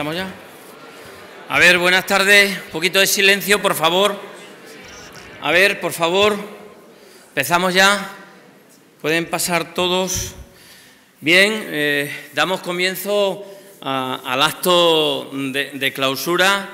¿Empezamos ya? A ver, buenas tardes. Un poquito de silencio, por favor. A ver, por favor. Empezamos ya. Pueden pasar todos. Bien, eh, damos comienzo al acto de, de clausura.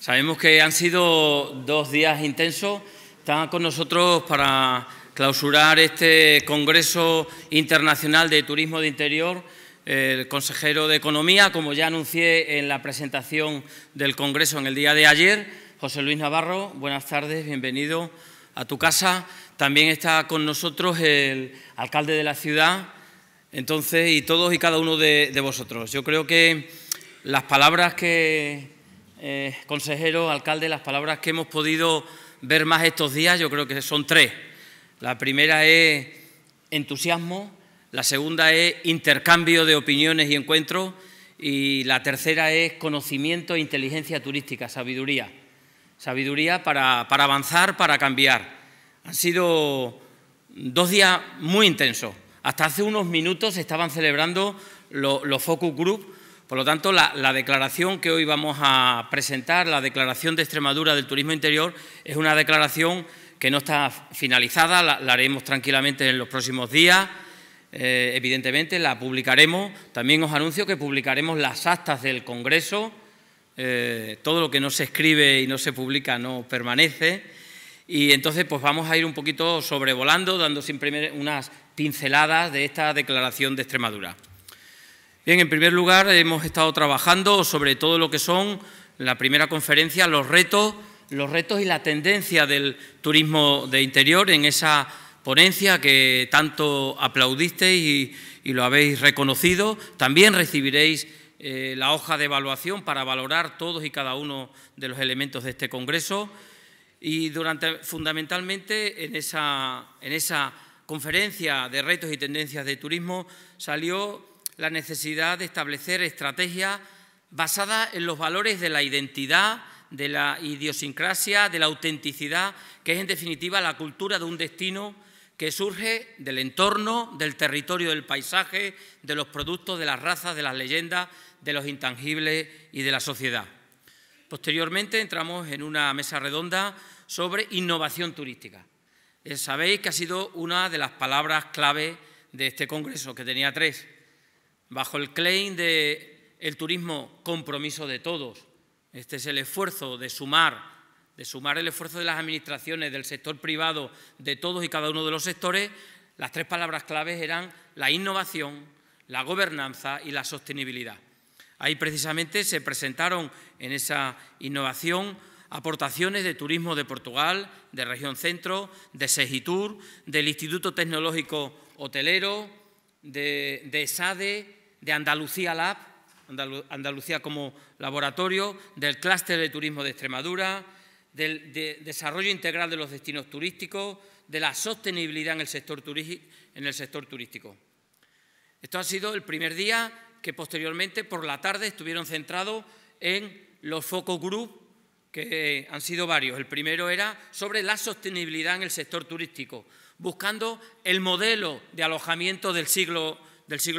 Sabemos que han sido dos días intensos. Están con nosotros para clausurar este Congreso Internacional de Turismo de Interior el consejero de Economía, como ya anuncié en la presentación del Congreso en el día de ayer. José Luis Navarro, buenas tardes, bienvenido a tu casa. También está con nosotros el alcalde de la ciudad, entonces, y todos y cada uno de, vosotros. Yo creo que las palabras que, eh, consejero, alcalde, las palabras que hemos podido ver más estos días, yo creo que son tres. La primera es entusiasmo, la segunda es intercambio de opiniones y encuentros, y la tercera es conocimiento e inteligencia turística, sabiduría. Sabiduría para, avanzar, para cambiar. Han sido dos días muy intensos. Hasta hace unos minutos estaban celebrando los focus group, por lo tanto, la, declaración que hoy vamos a presentar, la declaración de Extremadura del Turismo Interior, es una declaración que no está finalizada, la haremos tranquilamente en los próximos días. Eh, evidentemente la publicaremos. También os anuncio que publicaremos las actas del Congreso. Eh, todo lo que no se escribe y no se publica no permanece. Y entonces pues vamos a ir un poquito sobrevolando, dando siempre unas pinceladas de esta declaración de Extremadura. Bien, en primer lugar hemos estado trabajando sobre todo lo que son la primera conferencia, los retos, los retos y la tendencia del turismo de interior en esa ponencia que tanto aplaudisteis y, lo habéis reconocido. También recibiréis eh, la hoja de evaluación para valorar todos y cada uno de los elementos de este Congreso. Y durante, fundamentalmente en esa, en esa conferencia de retos y tendencias de turismo salió la necesidad de establecer estrategias basadas en los valores de la identidad, de la idiosincrasia, de la autenticidad, que es en definitiva la cultura de un destino que surge del entorno, del territorio, del paisaje, de los productos, de las razas, de las leyendas, de los intangibles y de la sociedad. Posteriormente entramos en una mesa redonda sobre innovación turística. Eh, sabéis que ha sido una de las palabras clave de este congreso, que tenía tres, bajo el claim de el turismo compromiso de todos. Este es el esfuerzo de sumar de sumar el esfuerzo de las administraciones, del sector privado, de todos y cada uno de los sectores, las tres palabras claves eran la innovación, la gobernanza y la sostenibilidad. Ahí precisamente se presentaron en esa innovación aportaciones de Turismo de Portugal, de Región Centro, de Segitur, del Instituto Tecnológico Hotelero, de, SADE, e, de Andalucía Lab, Andalucía como laboratorio, del Clúster de Turismo de Extremadura, del desarrollo integral de los destinos turísticos, de la sostenibilidad en el, sector turístico. Esto ha sido el primer día que posteriormente por la tarde estuvieron centrados en los focus group, que eh, han sido varios. El primero era sobre la sostenibilidad en el sector turístico, buscando el modelo de alojamiento del siglo XXI,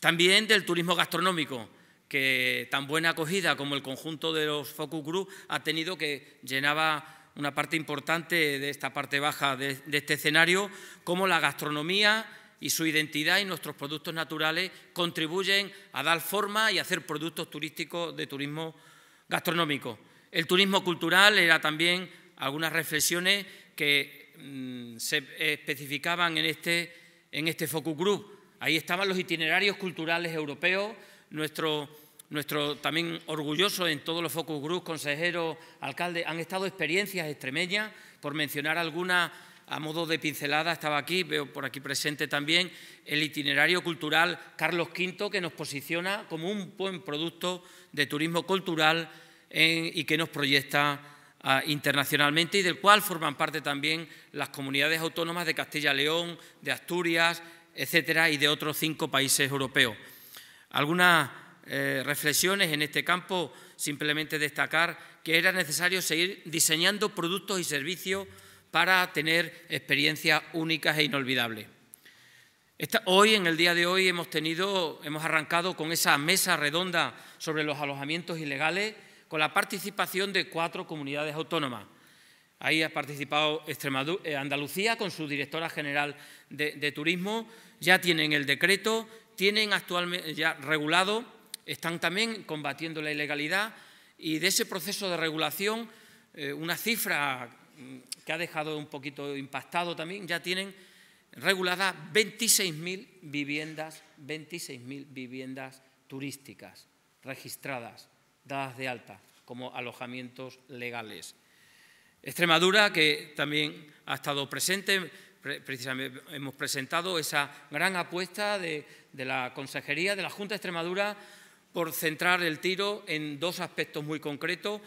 también del turismo gastronómico, que tan buena acogida como el conjunto de los focus group ha tenido, que llenaba una parte importante de esta parte baja de, este escenario, como la gastronomía y su identidad y nuestros productos naturales contribuyen a dar forma y hacer productos turísticos de turismo gastronómico. El turismo cultural era también algunas reflexiones que mm, se especificaban en este, en este focus group. Ahí estaban los itinerarios culturales europeos, nuestros nuestro también orgulloso en todos los focus groups, consejeros, alcaldes, han estado experiencias extremeñas, por mencionar algunas a modo de pincelada, estaba aquí, veo por aquí presente también el itinerario cultural Carlos V, que nos posiciona como un buen producto de turismo cultural y que nos proyecta ah, internacionalmente y del cual forman parte también las comunidades autónomas de Castilla-León, de Asturias, etcétera, y de otros cinco países europeos. Algunas eh, reflexiones en este campo, simplemente destacar que era necesario seguir diseñando productos y servicios para tener experiencias únicas e inolvidables. hoy, en el día de hoy, hemos, tenido, hemos arrancado con esa mesa redonda sobre los alojamientos ilegales, con la participación de cuatro comunidades autónomas. Ahí ha participado eh, Andalucía con su directora general de, turismo. Ya tienen el decreto, tienen actualmente ya regulado están también combatiendo la ilegalidad y de ese proceso de regulación, eh, una cifra mm, que ha dejado un poquito impactado también, ya tienen reguladas 26.000 viviendas, 26.000 viviendas turísticas registradas, dadas de alta como alojamientos legales. Extremadura, que también ha estado presente, precisamente hemos presentado esa gran apuesta de, de la Consejería de la Junta de Extremadura por centrar el tiro en dos aspectos muy concretos.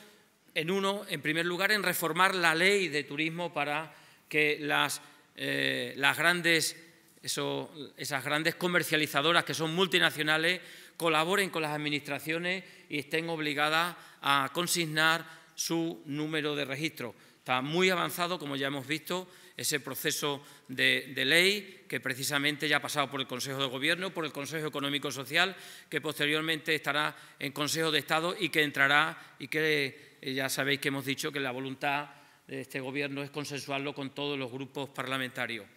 En uno, en primer lugar, en reformar la ley de turismo para que las, eh, grandes, esas grandes comercializadoras que son multinacionales colaboren con las administraciones y estén obligadas a consignar su número de registro. Está muy avanzado, como ya hemos visto, ese proceso de, ley que precisamente ya ha pasado por el Consejo de Gobierno, por el Consejo Económico y Social, que posteriormente estará en Consejo de Estado y que entrará y que eh, ya sabéis que hemos dicho que la voluntad de este Gobierno es consensuarlo con todos los grupos parlamentarios.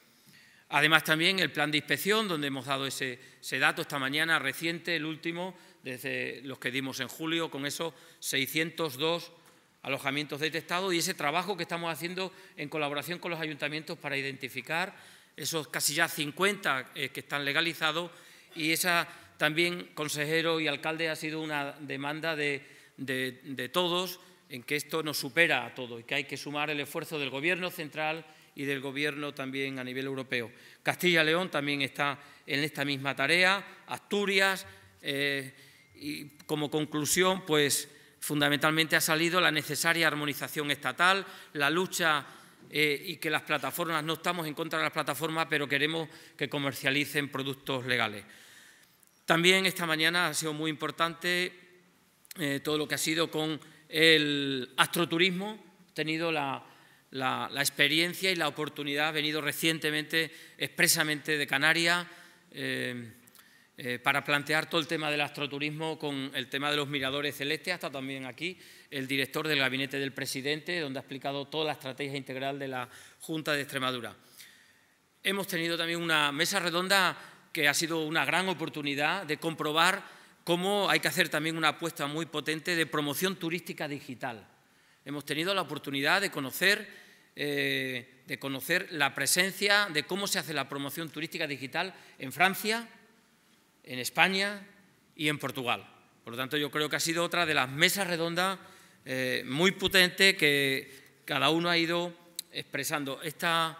Además, también el plan de inspección, donde hemos dado ese, ese, dato esta mañana reciente, el último, desde los que dimos en julio, con esos 602 alojamientos detectados este y ese trabajo que estamos haciendo en colaboración con los ayuntamientos para identificar esos casi ya 50 eh, que están legalizados y esa también, consejero y alcalde, ha sido una demanda de, todos en que esto nos supera a todos y que hay que sumar el esfuerzo del Gobierno central y del Gobierno también a nivel europeo. Castilla León también está en esta misma tarea, Asturias, eh, y como conclusión, pues Fundamentalmente ha salido la necesaria armonización estatal, la lucha eh, y que las plataformas, no estamos en contra de las plataformas, pero queremos que comercialicen productos legales. También esta mañana ha sido muy importante eh, todo lo que ha sido con el astroturismo, he tenido la, experiencia y la oportunidad, Ha venido recientemente expresamente de Canarias, eh, eh, para plantear todo el tema del astroturismo con el tema de los miradores celestes. Hasta también aquí el director del gabinete del presidente, donde ha explicado toda la estrategia integral de la Junta de Extremadura. Hemos tenido también una mesa redonda que ha sido una gran oportunidad de comprobar cómo hay que hacer también una apuesta muy potente de promoción turística digital. Hemos tenido la oportunidad de conocer, eh, de conocer la presencia de cómo se hace la promoción turística digital en Francia, en España y en Portugal. Por lo tanto, yo creo que ha sido otra de las mesas redondas eh, muy potente que cada uno ha ido expresando. Esta,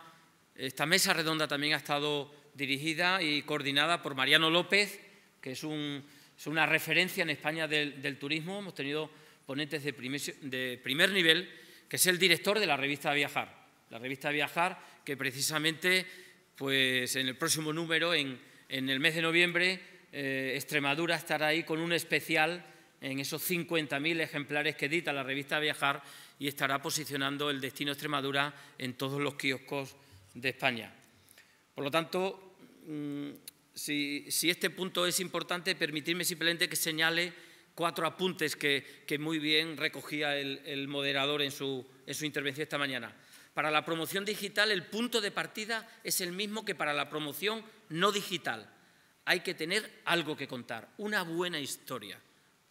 esta mesa redonda también ha estado dirigida y coordinada por Mariano López, que es, un, es una referencia en España del, turismo. Hemos tenido ponentes de primer, de primer, nivel, que es el director de la revista Viajar. La revista Viajar, que precisamente pues, en el próximo número, en, en el mes de noviembre, eh, Extremadura estará ahí con un especial en esos 50.000 ejemplares que edita la revista Viajar y estará posicionando el destino Extremadura en todos los kioscos de España. Por lo tanto, mm, si, este punto es importante, permitirme simplemente que señale cuatro apuntes que, muy bien recogía el, moderador en su intervención esta mañana. Para la promoción digital, el punto de partida es el mismo que para la promoción no digital hay que tener algo que contar, una buena historia.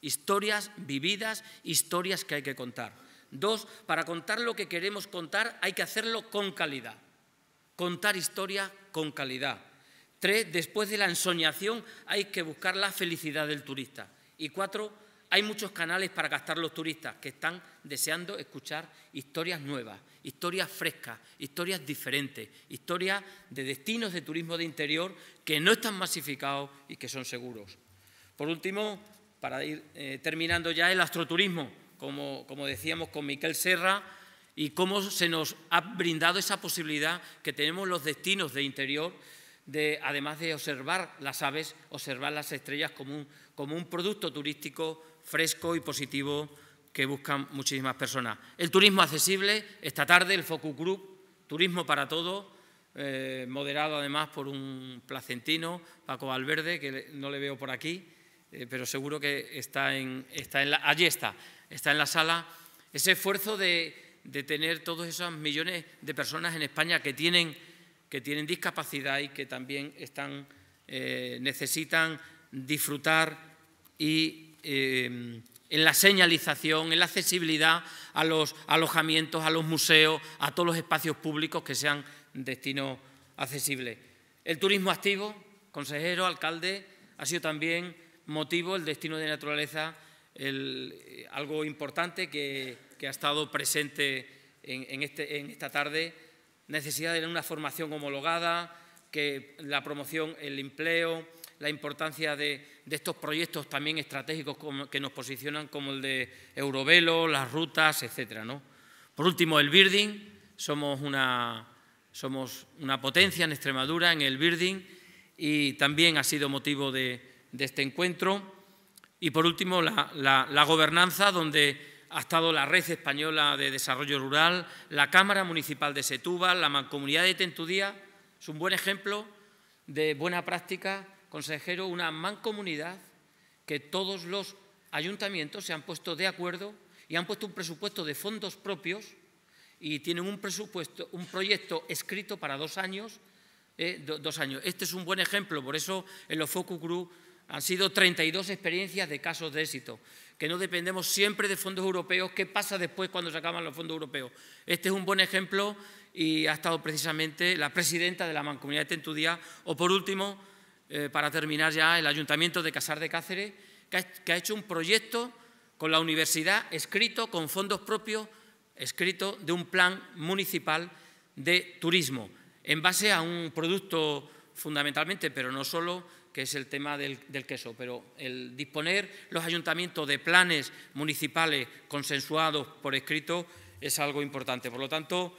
Historias vividas, historias que hay que contar. Dos, para contar lo que queremos contar hay que hacerlo con calidad. Contar historia con calidad. Tres, después de la ensoñación hay que buscar la felicidad del turista. Y cuatro, hay muchos canales para gastar los turistas que están deseando escuchar historias nuevas, historias frescas, historias diferentes, historias de destinos de turismo de interior que no están masificados y que son seguros. Por último, para ir eh, terminando ya, el astroturismo, como, como decíamos con Miquel Serra, y cómo se nos ha brindado esa posibilidad que tenemos los destinos de interior, de, además de observar las aves, observar las estrellas como como un producto turístico fresco y positivo que buscan muchísimas personas. El turismo accesible, esta tarde el Focus Group, Turismo para Todos, eh, moderado además por un placentino, Paco Valverde, que no le veo por aquí, eh, pero seguro que está en, está en la, allí está, está en la sala. Ese esfuerzo de, tener todos esos millones de personas en España que tienen, que tienen discapacidad y que también están, eh, necesitan disfrutar y eh, en la señalización, en la accesibilidad a los alojamientos, a los museos, a todos los espacios públicos que sean destinos accesibles. El turismo activo, consejero, alcalde, ha sido también motivo, el destino de naturaleza, eh, algo importante que, ha estado presente en, este, en esta tarde, necesidad de una formación homologada, que la promoción, el empleo, la importancia de, estos proyectos también estratégicos que nos posicionan como el de Eurovelo, las rutas, etcétera. Por último, el birding. Somos una, potencia en Extremadura en el birding y también ha sido motivo de, este encuentro. Y por último, la, la gobernanza, donde ha estado la Red Española de Desarrollo Rural, la Cámara Municipal de Setúbal, la Mancomunidad de Tentudía, es un buen ejemplo de buena práctica consejero, una mancomunidad que todos los ayuntamientos se han puesto de acuerdo y han puesto un presupuesto de fondos propios y tienen un presupuesto, un proyecto escrito para dos años. Eh, dos años. Este es un buen ejemplo, por eso en los Focus Group han sido 32 experiencias de casos de éxito, que no dependemos siempre de fondos europeos. ¿Qué pasa después cuando se acaban los fondos europeos? Este es un buen ejemplo y ha estado precisamente la presidenta de la Mancomunidad de Tentudía. O por último, eh, para terminar ya, el Ayuntamiento de Casar de Cáceres, que ha, hecho un proyecto con la universidad escrito con fondos propios, escrito de un plan municipal de turismo, en base a un producto fundamentalmente, pero no solo, que es el tema del, queso, pero el disponer los ayuntamientos de planes municipales consensuados por escrito es algo importante. Por lo tanto,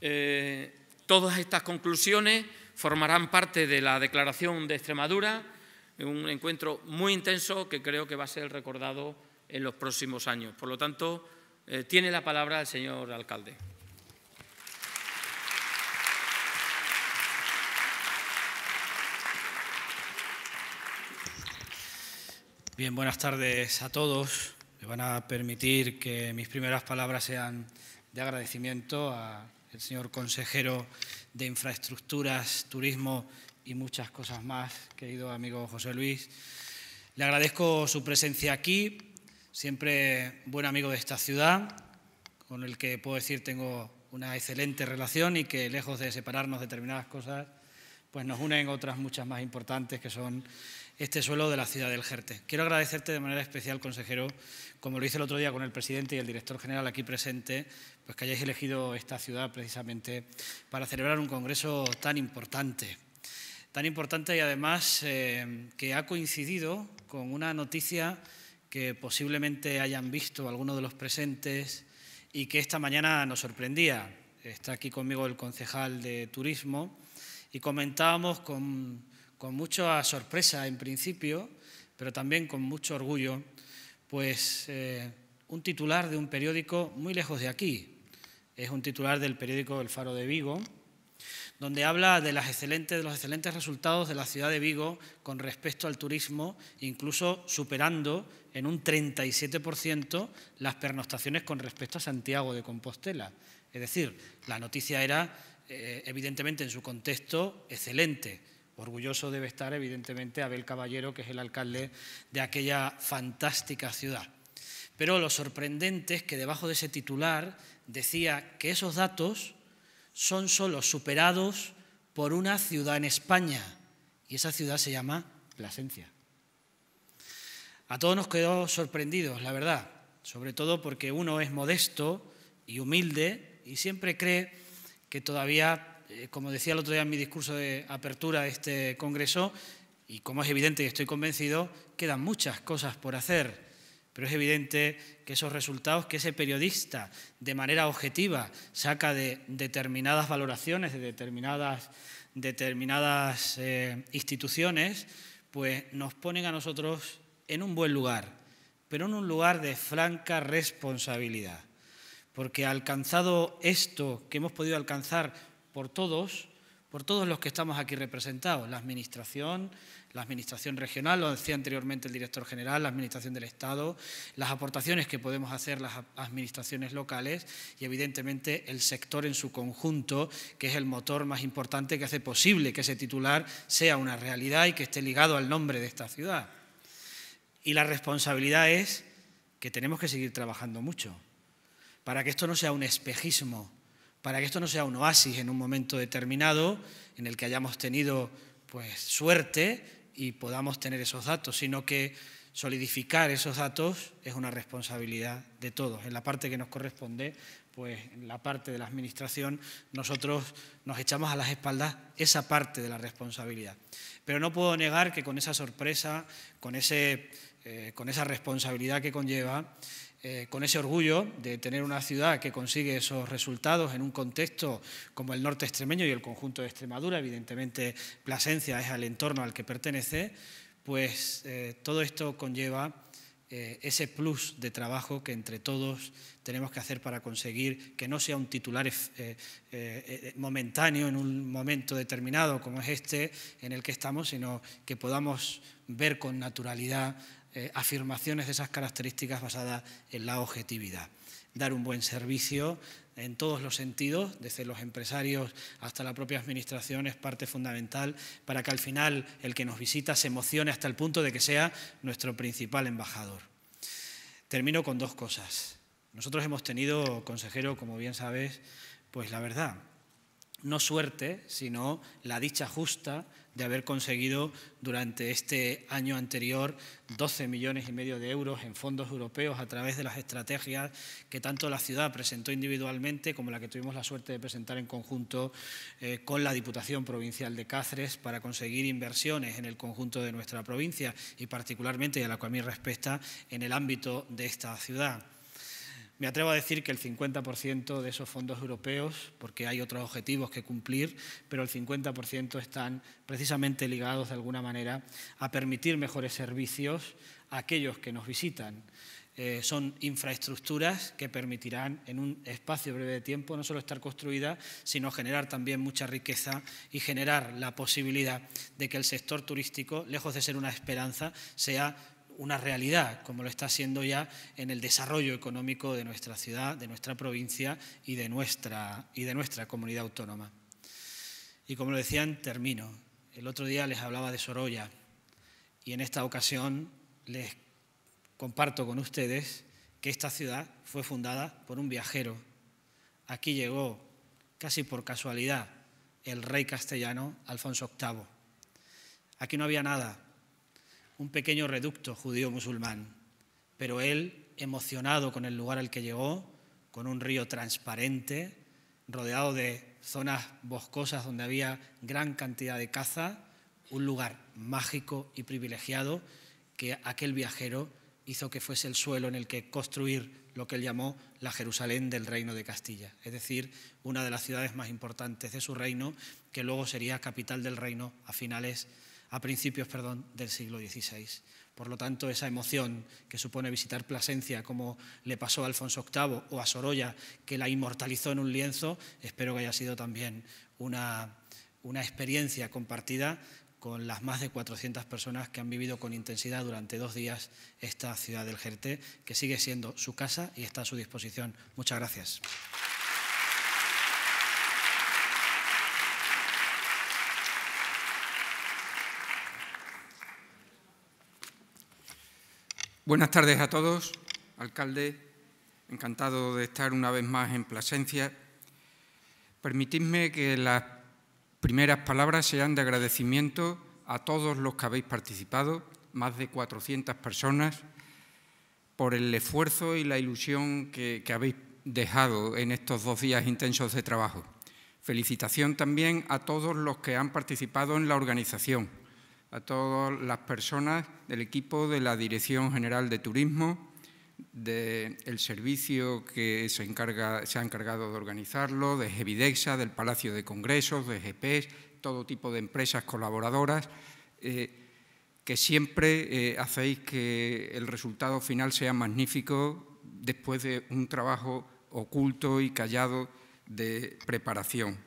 eh, todas estas conclusiones formarán parte de la Declaración de Extremadura, un encuentro muy intenso que creo que va a ser recordado en los próximos años. Por lo tanto, eh, tiene la palabra el señor alcalde. Bien, buenas tardes a todos. Me van a permitir que mis primeras palabras sean de agradecimiento a el señor consejero de Infraestructuras, Turismo y muchas cosas más, querido amigo José Luis. Le agradezco su presencia aquí, siempre buen amigo de esta ciudad, con el que puedo decir tengo una excelente relación y que lejos de separarnos determinadas cosas, pues nos unen otras muchas más importantes que son este suelo de la ciudad del Jerte. Quiero agradecerte de manera especial, consejero, como lo hice el otro día con el presidente y el director general aquí presente, pues que hayáis elegido esta ciudad precisamente para celebrar un congreso tan importante. Tan importante y además eh, que ha coincidido con una noticia que posiblemente hayan visto algunos de los presentes y que esta mañana nos sorprendía. Está aquí conmigo el concejal de turismo y comentábamos con con mucha sorpresa en principio, pero también con mucho orgullo, pues eh, un titular de un periódico muy lejos de aquí. Es un titular del periódico El Faro de Vigo, donde habla de, las excelentes, de los excelentes resultados de la ciudad de Vigo con respecto al turismo, incluso superando en un 37% las pernoctaciones con respecto a Santiago de Compostela. Es decir, la noticia era, eh, evidentemente, en su contexto excelente, Orgulloso debe estar, evidentemente, Abel Caballero, que es el alcalde de aquella fantástica ciudad. Pero lo sorprendente es que debajo de ese titular decía que esos datos son solo superados por una ciudad en España, y esa ciudad se llama Plasencia. A todos nos quedó sorprendidos, la verdad, sobre todo porque uno es modesto y humilde y siempre cree que todavía eh, como decía el otro día en mi discurso de apertura de este Congreso, y como es evidente y estoy convencido, quedan muchas cosas por hacer. Pero es evidente que esos resultados que ese periodista, de manera objetiva, saca de determinadas valoraciones, de determinadas, determinadas eh, instituciones, pues nos ponen a nosotros en un buen lugar, pero en un lugar de franca responsabilidad. Porque alcanzado esto que hemos podido alcanzar por todos, por todos los que estamos aquí representados, la Administración, la Administración regional, lo decía anteriormente el director general, la Administración del Estado, las aportaciones que podemos hacer las administraciones locales y evidentemente el sector en su conjunto, que es el motor más importante que hace posible que ese titular sea una realidad y que esté ligado al nombre de esta ciudad. Y la responsabilidad es que tenemos que seguir trabajando mucho para que esto no sea un espejismo para que esto no sea un oasis en un momento determinado en el que hayamos tenido pues, suerte y podamos tener esos datos, sino que solidificar esos datos es una responsabilidad de todos. En la parte que nos corresponde, pues en la parte de la Administración, nosotros nos echamos a las espaldas esa parte de la responsabilidad. Pero no puedo negar que con esa sorpresa, con, ese, eh, con esa responsabilidad que conlleva, eh, con ese orgullo de tener una ciudad que consigue esos resultados en un contexto como el norte extremeño y el conjunto de Extremadura, evidentemente Plasencia es el entorno al que pertenece, pues eh, todo esto conlleva eh, ese plus de trabajo que entre todos tenemos que hacer para conseguir que no sea un titular momentáneo en un momento determinado como es este en el que estamos, sino que podamos ver con naturalidad eh, afirmaciones de esas características basadas en la objetividad. Dar un buen servicio en todos los sentidos, desde los empresarios hasta la propia administración, es parte fundamental para que al final el que nos visita se emocione hasta el punto de que sea nuestro principal embajador. Termino con dos cosas. Nosotros hemos tenido, consejero, como bien sabes, pues la verdad, no suerte, sino la dicha justa de haber conseguido durante este año anterior 12 millones y medio de euros en fondos europeos a través de las estrategias que tanto la ciudad presentó individualmente como la que tuvimos la suerte de presentar en conjunto eh, con la Diputación Provincial de Cáceres para conseguir inversiones en el conjunto de nuestra provincia y particularmente, y a la cual a mí respecta, en el ámbito de esta ciudad. Me atrevo a decir que el 50% de esos fondos europeos, porque hay otros objetivos que cumplir, pero el 50% están precisamente ligados de alguna manera a permitir mejores servicios a aquellos que nos visitan. Eh, son infraestructuras que permitirán en un espacio breve de tiempo no solo estar construida, sino generar también mucha riqueza y generar la posibilidad de que el sector turístico, lejos de ser una esperanza, sea una realidad, como lo está siendo ya en el desarrollo económico de nuestra ciudad, de nuestra provincia y de nuestra, y de nuestra comunidad autónoma. Y como lo decían, termino. El otro día les hablaba de Sorolla y en esta ocasión les comparto con ustedes que esta ciudad fue fundada por un viajero. Aquí llegó, casi por casualidad, el rey castellano Alfonso VIII. Aquí no había nada, un pequeño reducto judío-musulmán, pero él, emocionado con el lugar al que llegó, con un río transparente, rodeado de zonas boscosas donde había gran cantidad de caza, un lugar mágico y privilegiado que aquel viajero hizo que fuese el suelo en el que construir lo que él llamó la Jerusalén del Reino de Castilla, es decir, una de las ciudades más importantes de su reino, que luego sería capital del reino a finales a principios perdón, del siglo XVI. Por lo tanto, esa emoción que supone visitar Plasencia, como le pasó a Alfonso VIII o a Sorolla, que la inmortalizó en un lienzo, espero que haya sido también una, una experiencia compartida con las más de 400 personas que han vivido con intensidad durante dos días esta ciudad del Jerte, que sigue siendo su casa y está a su disposición. Muchas gracias. Buenas tardes a todos, alcalde. Encantado de estar una vez más en Plasencia. Permitidme que las primeras palabras sean de agradecimiento a todos los que habéis participado, más de 400 personas, por el esfuerzo y la ilusión que, que habéis dejado en estos dos días intensos de trabajo. Felicitación también a todos los que han participado en la organización a todas las personas del equipo de la Dirección General de Turismo, del servicio que se, ha encargado de organizarlo, de Gevidexa, del Palacio de Congresos, de GPs, todo tipo de empresas colaboradoras, eh, que siempre eh, hacéis que el resultado final sea magnífico después de un trabajo oculto y callado de preparación.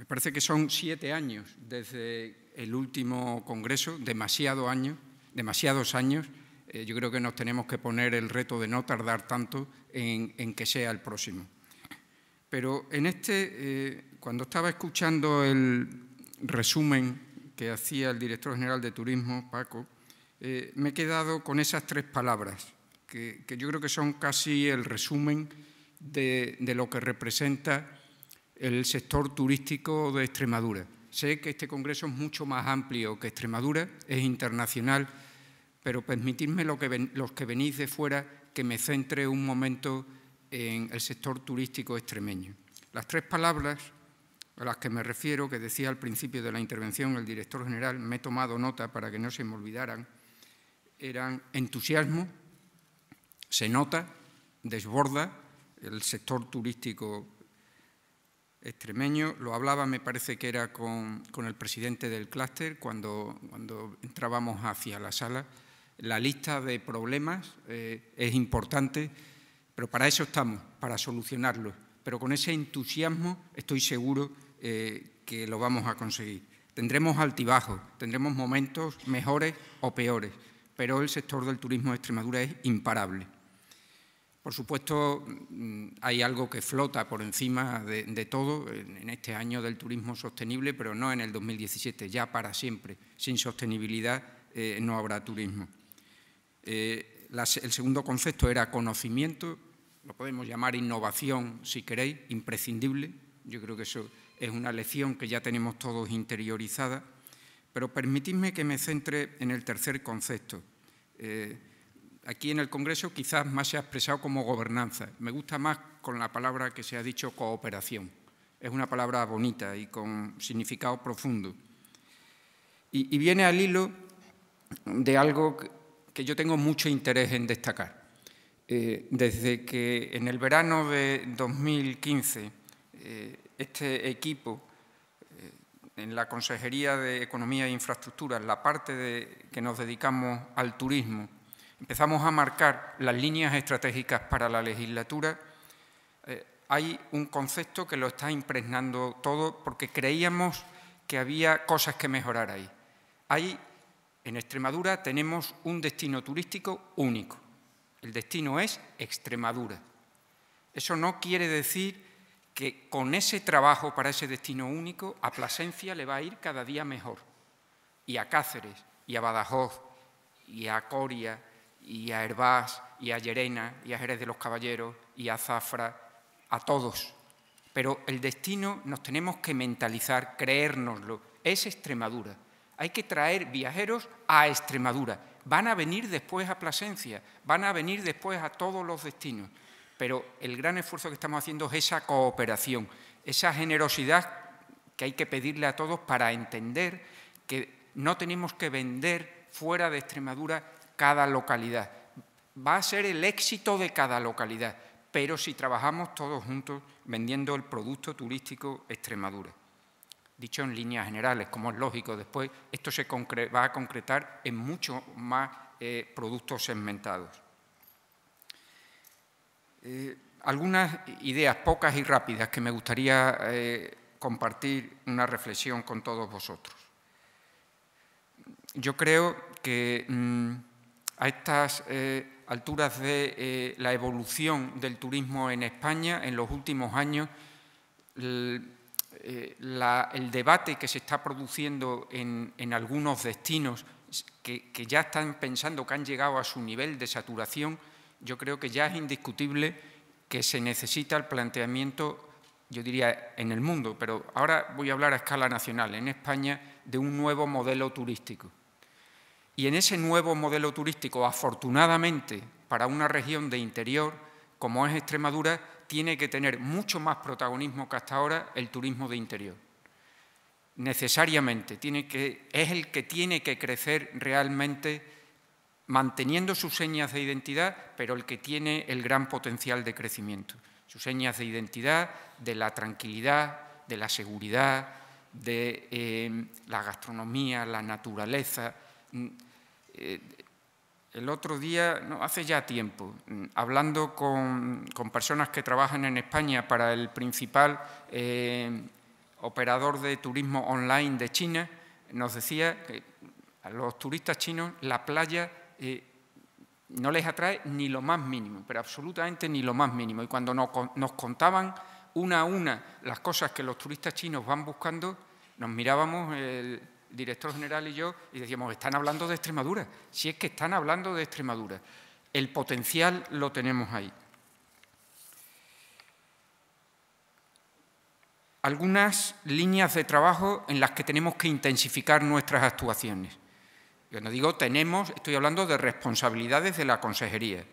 Me parece que son siete años desde el último Congreso, demasiado años. demasiados años. Eh, yo creo que nos tenemos que poner el reto de no tardar tanto en, que sea el próximo. Pero en este, eh, cuando estaba escuchando el resumen que hacía el director general de Turismo, Paco, eh, me he quedado con esas tres palabras, que, yo creo que son casi el resumen de lo que representa el sector turístico de Extremadura. Sé que este congreso es mucho más amplio que Extremadura, es internacional, pero permitidme los que venís de fuera que me centre un momento en el sector turístico extremeño. Las tres palabras a las que me refiero, que decía al principio de la intervención el director general, me he tomado nota para que no se me olvidaran, eran entusiasmo, se nota, desborda el sector turístico extremeño. Lo hablaba, me parece que era con, el presidente del clúster cuando, entrábamos hacia la sala. La lista de problemas eh, es importante, pero para eso estamos, para solucionarlos. Pero con ese entusiasmo estoy seguro eh, que lo vamos a conseguir. Tendremos altibajos, tendremos momentos mejores o peores, pero el sector del turismo de Extremadura es imparable. Por supuesto, mm, hay algo que flota por encima de, todo en este año del turismo sostenible, pero no en el 2017, ya para siempre. Sin sostenibilidad eh, no habrá turismo. Eh, el segundo concepto era conocimiento, lo podemos llamar innovación, si queréis, imprescindible. Yo creo que eso es una lección que ya tenemos todos interiorizada. Pero permitidme que me centre en el tercer concepto. Eh, aquí en el Congreso quizás más se ha expresado como gobernanza. Me gusta más con la palabra que se ha dicho cooperación. Es una palabra bonita y con significado profundo. Y, viene al hilo de algo que yo tengo mucho interés en destacar. Eh, desde que en el verano de 2015 eh, este equipo eh, en la Consejería de Economía e Infraestructura, la parte que nos dedicamos al turismo, empezamos a marcar las líneas estratégicas para la legislatura, eh, hay un concepto que lo está impregnando todo porque creíamos que había cosas que mejorar ahí. Ahí, en Extremadura tenemos un destino turístico único. El destino es Extremadura. Eso no quiere decir que con ese trabajo para ese destino único a Plasencia le va a ir cada día mejor. Y a Cáceres, y a Badajoz, y a Coria, y a Herbás, y a Llerena, y a Jerez de los Caballeros, y a Zafra, a todos. Pero el destino nos tenemos que mentalizar, creérnoslo. Es Extremadura. Hay que traer viajeros a Extremadura. Van a venir después a Plasencia, van a venir después a todos los destinos. Pero el gran esfuerzo que estamos haciendo es esa cooperación, esa generosidad que hay que pedirle a todos para entender que no tenemos que vender fuera de Extremadura cada localidad. Va a ser el éxito de cada localidad, pero si trabajamos todos juntos vendiendo el producto turístico Extremadura. Dicho en líneas generales, como es lógico, después esto se va a concretar en muchos más eh, productos segmentados. Eh, algunas ideas pocas y rápidas que me gustaría eh, compartir una reflexión con todos vosotros. Yo creo que mm, a estas eh, alturas de eh, la evolución del turismo en España, en los últimos años, eh, el, debate que se está produciendo en, algunos destinos que, ya están pensando que han llegado a su nivel de saturación, yo creo que ya es indiscutible que se necesita el planteamiento, yo diría, en el mundo, pero ahora voy a hablar a escala nacional, en España, de un nuevo modelo turístico. Y en ese nuevo modelo turístico, afortunadamente para una región de interior como es Extremadura, tiene que tener mucho más protagonismo que hasta ahora el turismo de interior. Necesariamente es el que tiene que crecer realmente manteniendo sus señas de identidad, pero el que tiene el gran potencial de crecimiento. Sus señas de identidad, de la tranquilidad, de la seguridad, de eh, la gastronomía, la naturaleza mm, eh, el otro día, no, hace ya tiempo, mm, hablando con, personas que trabajan en España para el principal eh, operador de turismo online de China, nos decía que a los turistas chinos la playa eh, no les atrae ni lo más mínimo, pero absolutamente ni lo más mínimo. Y cuando nos, nos contaban una a una las cosas que los turistas chinos van buscando, nos mirábamos el, director general y yo, y decíamos, están hablando de Extremadura, si es que están hablando de Extremadura, el potencial lo tenemos ahí. Algunas líneas de trabajo en las que tenemos que intensificar nuestras actuaciones. Yo no digo tenemos, estoy hablando de responsabilidades de la consejería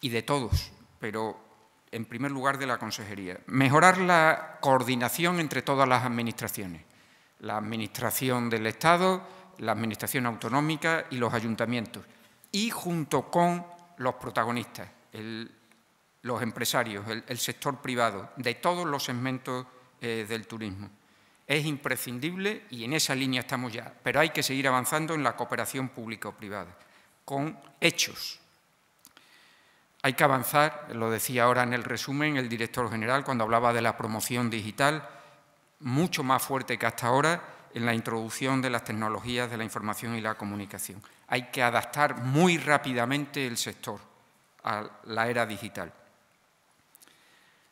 y de todos, pero en primer lugar de la consejería. Mejorar la coordinación entre todas las administraciones la Administración del Estado, la Administración autonómica y los ayuntamientos, y junto con los protagonistas, los empresarios, el, sector privado, de todos los segmentos eh, del turismo. Es imprescindible y en esa línea estamos ya, pero hay que seguir avanzando en la cooperación pública o privada con hechos. Hay que avanzar, lo decía ahora en el resumen el director general cuando hablaba de la promoción digital, mucho más fuerte que hasta ahora en la introducción de las tecnologías de la información y la comunicación. Hay que adaptar muy rápidamente el sector a la era digital.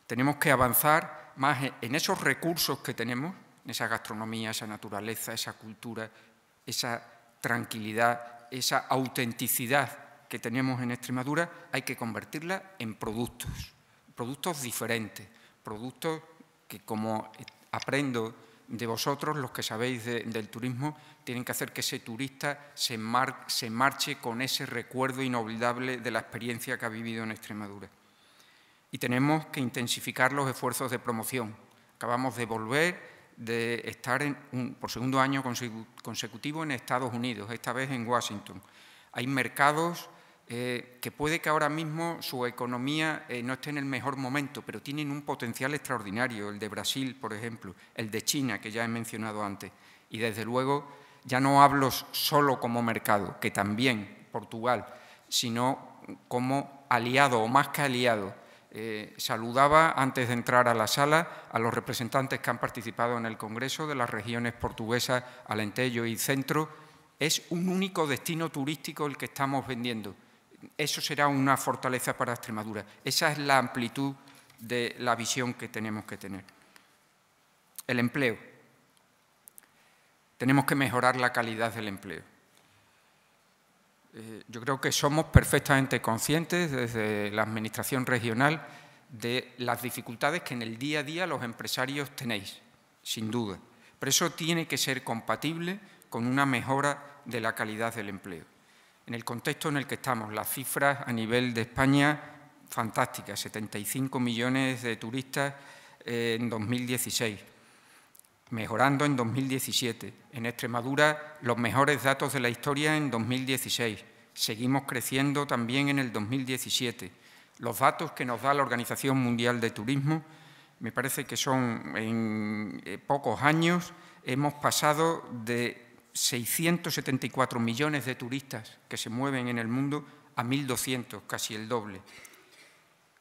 Tenemos que avanzar más en esos recursos que tenemos, en esa gastronomía, esa naturaleza, esa cultura, esa tranquilidad, esa autenticidad que tenemos en Extremadura, hay que convertirla en productos, productos diferentes, productos que como aprendo de vosotros, los que sabéis del turismo, tienen que hacer que ese turista se, marche con ese recuerdo inolvidable de la experiencia que ha vivido en Extremadura. Y tenemos que intensificar los esfuerzos de promoción. Acabamos de volver de estar por segundo año consecutivo en Estados Unidos, esta vez en Washington. Hay mercados eh, que puede que ahora mismo su economía eh, no esté en el mejor momento, pero tienen un potencial extraordinario, el de Brasil, por ejemplo, el de China, que ya he mencionado antes. Y desde luego, ya no hablo solo como mercado, que también Portugal, sino como aliado o más que aliado. Eh, saludaba antes de entrar a la sala a los representantes que han participado en el Congreso de las regiones portuguesas, Alentejo y Centro. Es un único destino turístico el que estamos vendiendo eso será una fortaleza para Extremadura. Esa es la amplitud de la visión que tenemos que tener. El empleo. Tenemos que mejorar la calidad del empleo. Eh, yo creo que somos perfectamente conscientes desde la Administración regional de las dificultades que en el día a día los empresarios tenéis, sin duda. Pero eso tiene que ser compatible con una mejora de la calidad del empleo en el contexto en el que estamos, las cifras a nivel de España fantásticas, 75 millones de turistas en 2016, mejorando en 2017. En Extremadura, los mejores datos de la historia en 2016. Seguimos creciendo también en el 2017. Los datos que nos da la Organización Mundial de Turismo, me parece que son en eh, pocos años, hemos pasado de 674 millones de turistas que se mueven en el mundo a 1.200, casi el doble.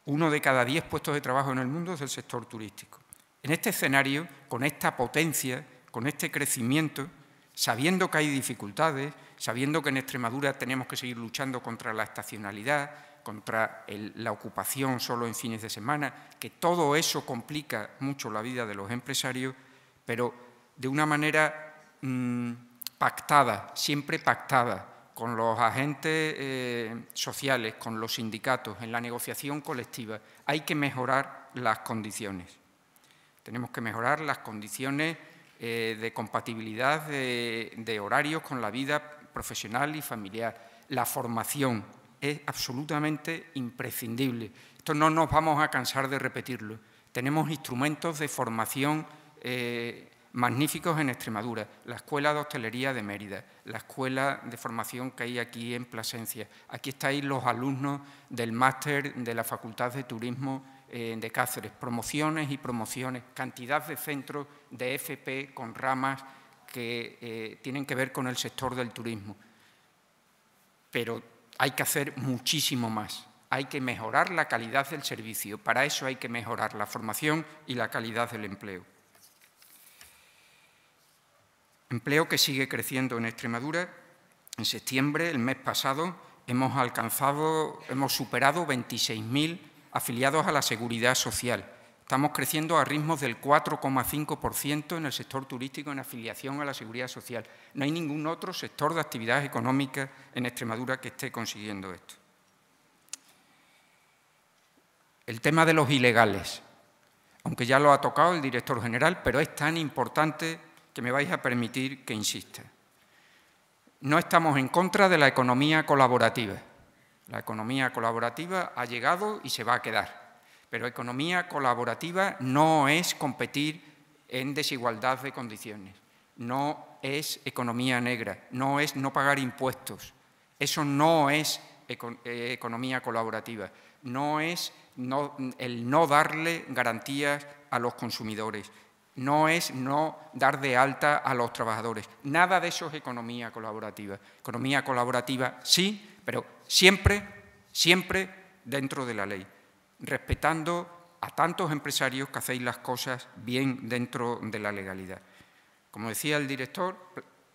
Uno de cada diez puestos de trabajo en el mundo es del sector turístico. En este escenario, con esta potencia, con este crecimiento, sabiendo que hay dificultades, sabiendo que en Extremadura tenemos que seguir luchando contra la estacionalidad, contra la ocupación solo en fines de semana, que todo eso complica mucho la vida de los empresarios, pero de una manera mm, pactada, siempre pactada, con los agentes eh, sociales, con los sindicatos, en la negociación colectiva. Hay que mejorar las condiciones. Tenemos que mejorar las condiciones eh, de compatibilidad de, horarios con la vida profesional y familiar. La formación es absolutamente imprescindible. Esto no nos vamos a cansar de repetirlo. Tenemos instrumentos de formación eh, magníficos en Extremadura, la Escuela de Hostelería de Mérida, la Escuela de Formación que hay aquí en Plasencia. Aquí estáis los alumnos del máster de la Facultad de Turismo eh, de Cáceres, promociones y promociones, cantidad de centros de FP con ramas que eh, tienen que ver con el sector del turismo. Pero hay que hacer muchísimo más. Hay que mejorar la calidad del servicio. Para eso hay que mejorar la formación y la calidad del empleo. Empleo que sigue creciendo en Extremadura. En septiembre, el mes pasado, hemos hemos superado 26.000 afiliados a la seguridad social. Estamos creciendo a ritmos del 4,5% en el sector turístico en afiliación a la seguridad social. No hay ningún otro sector de actividad económica en Extremadura que esté consiguiendo esto. El tema de los ilegales, aunque ya lo ha tocado el director general, pero es tan importante me vais a permitir que insista. No estamos en contra de la economía colaborativa. La economía colaborativa ha llegado y se va a quedar. Pero economía colaborativa no es competir en desigualdad de condiciones, no es economía negra, no es no pagar impuestos. Eso no es eh, economía colaborativa, no es el no darle garantías a los consumidores no es no dar de alta a los trabajadores. Nada de eso es economía colaborativa. Economía colaborativa sí, pero siempre, siempre dentro de la ley, respetando a tantos empresarios que hacéis las cosas bien dentro de la legalidad. Como decía el director,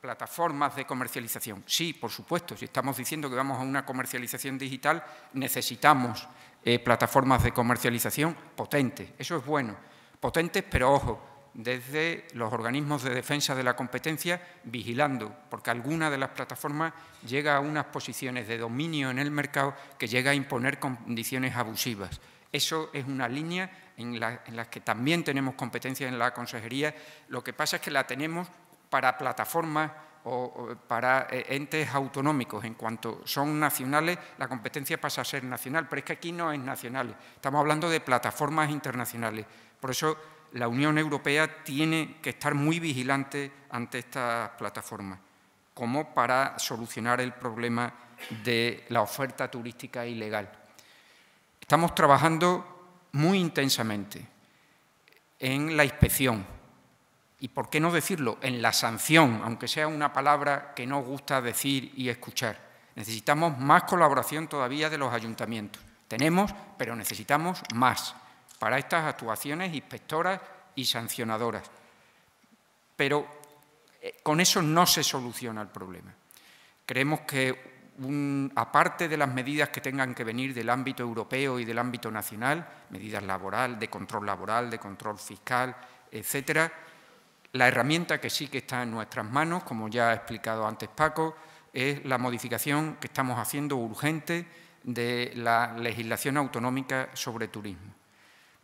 plataformas de comercialización. Sí, por supuesto, si estamos diciendo que vamos a una comercialización digital, necesitamos eh, plataformas de comercialización potentes. Eso es bueno. Potentes, pero ojo, desde los organismos de defensa de la competencia vigilando, porque alguna de las plataformas llega a unas posiciones de dominio en el mercado que llega a imponer condiciones abusivas. Eso es una línea en la, que también tenemos competencia en la consejería. Lo que pasa es que la tenemos para plataformas o para eh, entes autonómicos. En cuanto son nacionales, la competencia pasa a ser nacional, pero es que aquí no es nacional. Estamos hablando de plataformas internacionales. Por eso la Unión Europea tiene que estar muy vigilante ante estas plataformas, como para solucionar el problema de la oferta turística ilegal. Estamos trabajando muy intensamente en la inspección y, por qué no decirlo, en la sanción, aunque sea una palabra que no gusta decir y escuchar. Necesitamos más colaboración todavía de los ayuntamientos. Tenemos, pero necesitamos más para estas actuaciones inspectoras y sancionadoras. Pero eh, con eso no se soluciona el problema. Creemos que, aparte de las medidas que tengan que venir del ámbito europeo y del ámbito nacional, medidas laboral, de control laboral, de control fiscal, etcétera, la herramienta que sí que está en nuestras manos, como ya ha explicado antes Paco, es la modificación que estamos haciendo urgente de la legislación autonómica sobre turismo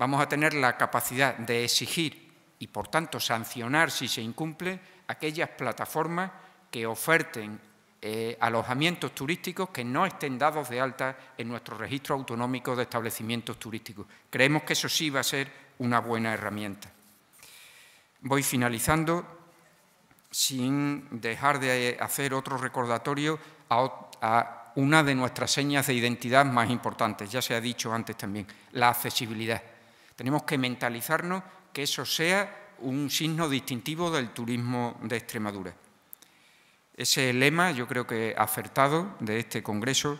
vamos a tener la capacidad de exigir y, por tanto, sancionar si se incumple aquellas plataformas que oferten eh, alojamientos turísticos que no estén dados de alta en nuestro registro autonómico de establecimientos turísticos. Creemos que eso sí va a ser una buena herramienta. Voy finalizando sin dejar de hacer otro recordatorio a una de nuestras señas de identidad más importantes, ya se ha dicho antes también, la accesibilidad. Tenemos que mentalizarnos que eso sea un signo distintivo del turismo de Extremadura. Ese lema, yo creo que acertado de este Congreso,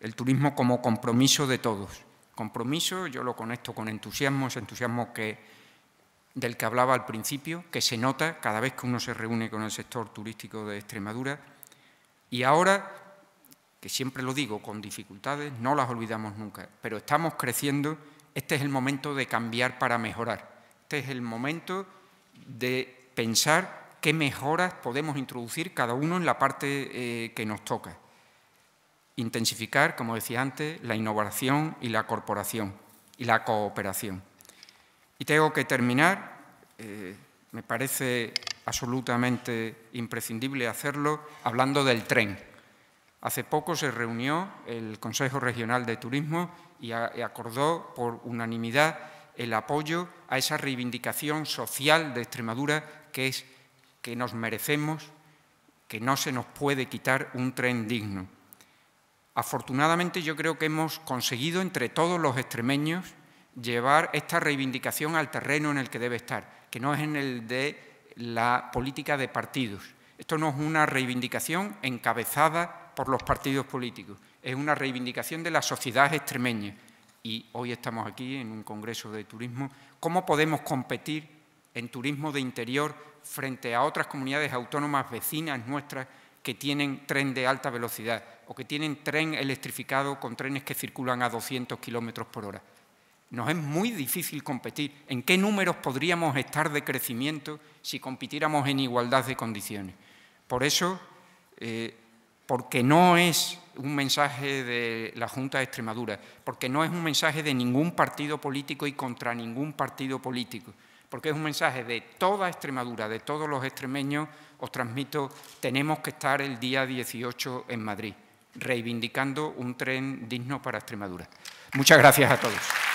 el turismo como compromiso de todos. Compromiso, yo lo conecto con entusiasmo, ese entusiasmo que, del que hablaba al principio, que se nota cada vez que uno se reúne con el sector turístico de Extremadura. Y ahora que siempre lo digo, con dificultades, no las olvidamos nunca, pero estamos creciendo este es el momento de cambiar para mejorar. Este es el momento de pensar qué mejoras podemos introducir cada uno en la parte eh, que nos toca. Intensificar, como decía antes, la innovación y la corporación y la cooperación. Y tengo que terminar, eh, me parece absolutamente imprescindible hacerlo, hablando del tren. Hace poco se reunió el Consejo Regional de Turismo y, acordó por unanimidad el apoyo a esa reivindicación social de Extremadura que es que nos merecemos, que no se nos puede quitar un tren digno. Afortunadamente yo creo que hemos conseguido entre todos los extremeños llevar esta reivindicación al terreno en el que debe estar, que no es en el de la política de partidos. Esto no es una reivindicación encabezada por los partidos políticos es una reivindicación de la sociedad extremeña. Y hoy estamos aquí en un congreso de turismo. ¿Cómo podemos competir en turismo de interior frente a otras comunidades autónomas vecinas nuestras que tienen tren de alta velocidad o que tienen tren electrificado con trenes que circulan a 200 kilómetros por hora? Nos es muy difícil competir. ¿En qué números podríamos estar de crecimiento si compitiéramos en igualdad de condiciones? Por eso, eh, porque no es un mensaje de la Junta de Extremadura, porque no es un mensaje de ningún partido político y contra ningún partido político, porque es un mensaje de toda Extremadura, de todos los extremeños, os transmito, tenemos que estar el día 18 en Madrid, reivindicando un tren digno para Extremadura. Muchas gracias a todos.